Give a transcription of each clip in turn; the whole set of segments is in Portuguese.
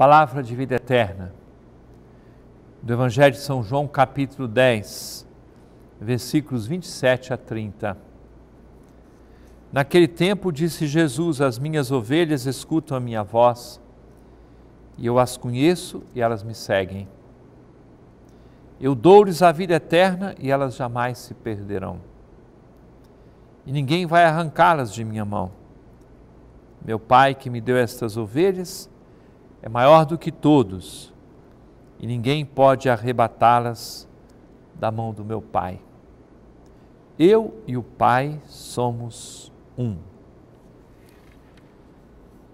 Palavra de vida eterna. Do Evangelho de São João, capítulo 10, versículos 27 a 30. Naquele tempo disse Jesus: As minhas ovelhas escutam a minha voz, e eu as conheço e elas me seguem. Eu dou-lhes a vida eterna e elas jamais se perderão. E ninguém vai arrancá-las de minha mão. Meu Pai que me deu estas ovelhas, é maior do que todos e ninguém pode arrebatá-las da mão do meu Pai. Eu e o Pai somos um.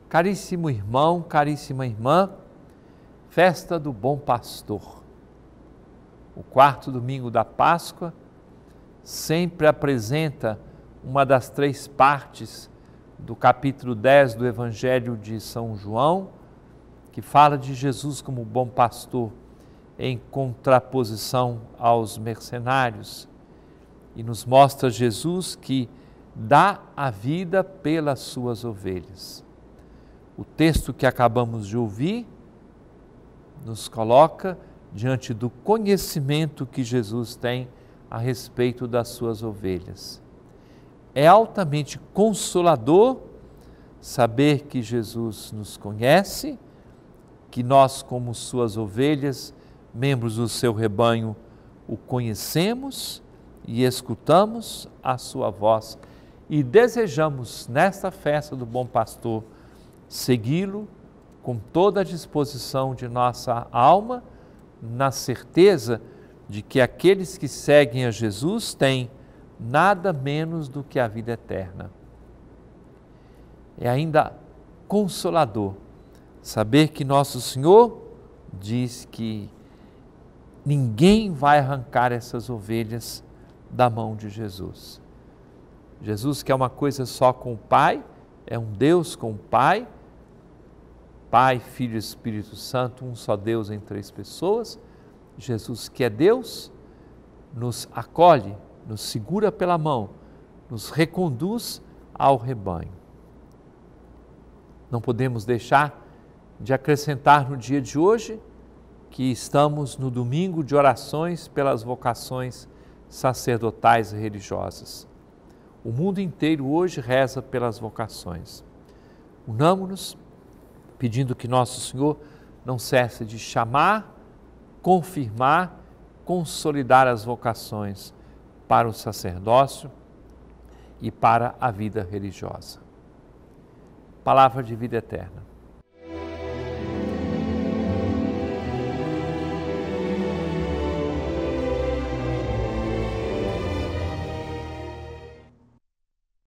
Caríssimo irmão, caríssima irmã, festa do Bom Pastor. O quarto domingo da Páscoa sempre apresenta uma das três partes do capítulo 10 do Evangelho de São João, que fala de Jesus como bom pastor, em contraposição aos mercenários, e nos mostra Jesus que dá a vida pelas suas ovelhas. O texto que acabamos de ouvir nos coloca diante do conhecimento que Jesus tem a respeito das suas ovelhas. É altamente consolador saber que Jesus nos conhece que nós, como suas ovelhas, membros do seu rebanho, o conhecemos e escutamos a sua voz e desejamos, nesta festa do Bom Pastor, segui-lo com toda a disposição de nossa alma, na certeza de que aqueles que seguem a Jesus têm nada menos do que a vida eterna. É ainda consolador Saber que nosso Senhor diz que ninguém vai arrancar essas ovelhas da mão de Jesus. Jesus quer uma coisa só com o Pai, é um Deus com o Pai, Pai, Filho e Espírito Santo, um só Deus em três pessoas. Jesus, que é Deus, nos acolhe, nos segura pela mão, nos reconduz ao rebanho. Não podemos deixar de acrescentar no dia de hoje que estamos no domingo de orações pelas vocações sacerdotais e religiosas. O mundo inteiro hoje reza pelas vocações. Unamos-nos pedindo que Nosso Senhor não cesse de chamar, confirmar, consolidar as vocações para o sacerdócio e para a vida religiosa. Palavra de vida eterna.